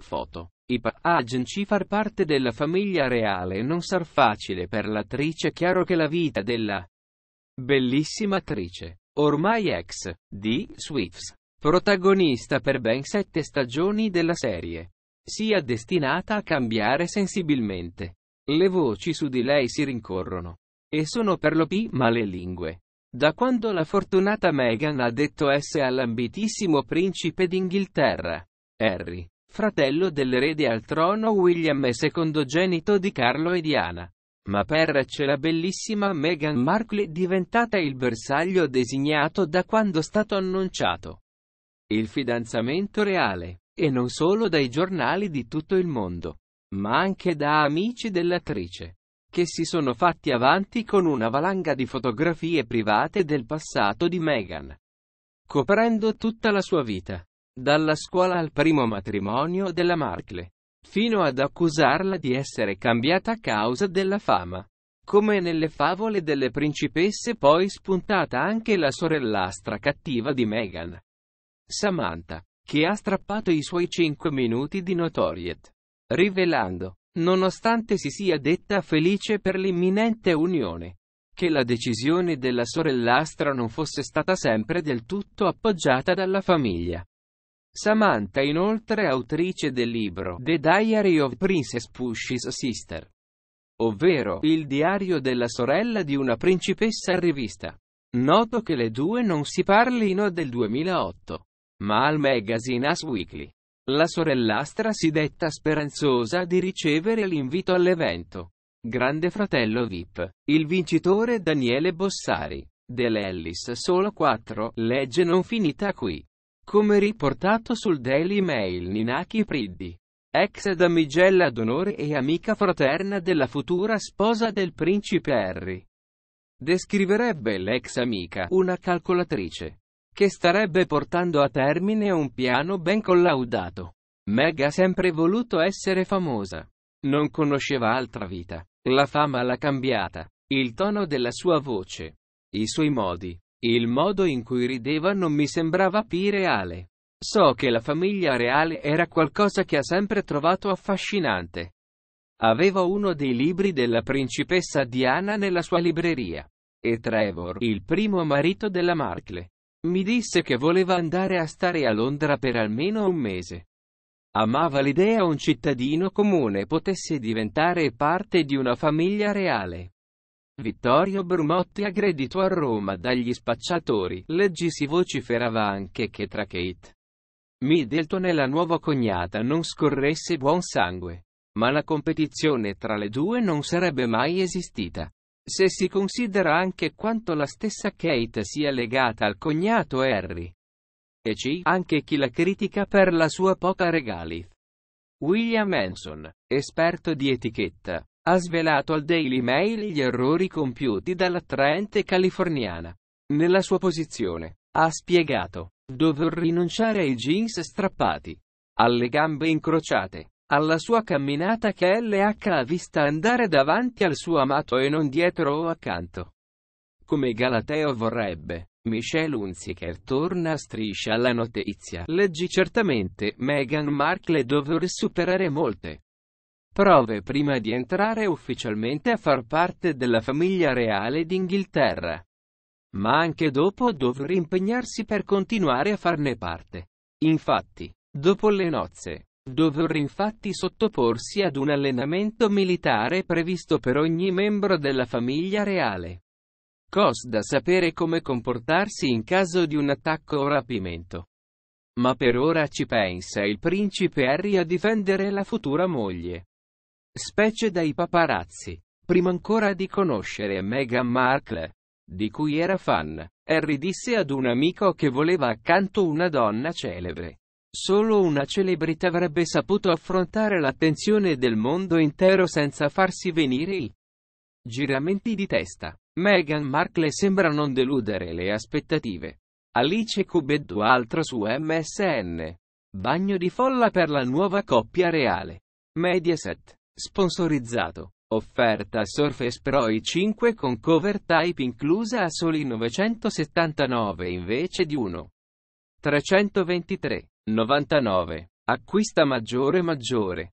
Foto. I Pagenci far parte della famiglia reale non sarà facile per l'attrice chiaro che la vita della bellissima attrice, ormai ex, di Swifts, protagonista per ben sette stagioni della serie, sia destinata a cambiare sensibilmente. Le voci su di lei si rincorrono. E sono per lo più male lingue. Da quando la fortunata Meghan ha detto S all'ambitissimo principe d'Inghilterra, Harry, fratello dell'erede al trono William e secondogenito di Carlo e Diana. Ma c'è la bellissima Meghan Markle diventata il bersaglio designato da quando è stato annunciato il fidanzamento reale, e non solo dai giornali di tutto il mondo, ma anche da amici dell'attrice, che si sono fatti avanti con una valanga di fotografie private del passato di Meghan, coprendo tutta la sua vita dalla scuola al primo matrimonio della Markle, fino ad accusarla di essere cambiata a causa della fama. Come nelle favole delle principesse poi spuntata anche la sorellastra cattiva di Meghan, Samantha, che ha strappato i suoi 5 minuti di notoriet, rivelando, nonostante si sia detta felice per l'imminente unione, che la decisione della sorellastra non fosse stata sempre del tutto appoggiata dalla famiglia. Samantha inoltre è autrice del libro The Diary of Princess Push's Sister, ovvero il diario della sorella di una principessa rivista. Noto che le due non si parlino del 2008, ma al magazine As Weekly. La sorellastra si detta speranzosa di ricevere l'invito all'evento. Grande Fratello VIP. Il vincitore Daniele Bossari. Dell'Ellis solo 4. Legge non finita qui. Come riportato sul Daily Mail Ninaki Priddi, ex damigella d'onore e amica fraterna della futura sposa del principe Harry, descriverebbe l'ex amica una calcolatrice che starebbe portando a termine un piano ben collaudato. Meg ha sempre voluto essere famosa. Non conosceva altra vita. La fama l'ha cambiata. Il tono della sua voce. I suoi modi. Il modo in cui rideva non mi sembrava più reale. So che la famiglia reale era qualcosa che ha sempre trovato affascinante. Aveva uno dei libri della principessa Diana nella sua libreria. E Trevor, il primo marito della Markle, mi disse che voleva andare a stare a Londra per almeno un mese. Amava l'idea un cittadino comune potesse diventare parte di una famiglia reale. Vittorio Brumotti aggredito a Roma dagli spacciatori. Leggi si vociferava anche che tra Kate Middleton e la nuova cognata non scorresse buon sangue. Ma la competizione tra le due non sarebbe mai esistita. Se si considera anche quanto la stessa Kate sia legata al cognato Harry. E c'è anche chi la critica per la sua poca regali. William Hanson, esperto di etichetta, ha svelato al Daily Mail gli errori compiuti dall'attraente californiana. Nella sua posizione, ha spiegato, dover rinunciare ai jeans strappati, alle gambe incrociate, alla sua camminata che LH ha vista andare davanti al suo amato e non dietro o accanto. Come Galateo vorrebbe, Michelle Hunziker torna a striscia alla notizia. Leggi certamente, Meghan Markle dover superare molte prove prima di entrare ufficialmente a far parte della famiglia reale d'Inghilterra. Ma anche dopo dovrà impegnarsi per continuare a farne parte. Infatti, dopo le nozze, dovrà infatti sottoporsi ad un allenamento militare previsto per ogni membro della famiglia reale. Cos da sapere come comportarsi in caso di un attacco o rapimento. Ma per ora ci pensa il principe Harry a difendere la futura moglie specie dai paparazzi. Prima ancora di conoscere Meghan Markle, di cui era fan, Harry disse ad un amico che voleva accanto una donna celebre. Solo una celebrità avrebbe saputo affrontare l'attenzione del mondo intero senza farsi venire i giramenti di testa. Meghan Markle sembra non deludere le aspettative. Alice Cubeddu altro su MSN. Bagno di folla per la nuova coppia reale. Mediaset. Sponsorizzato. Offerta Surface Pro i5 con cover type inclusa a soli 979 invece di 1. 323. 99. Acquista maggiore maggiore.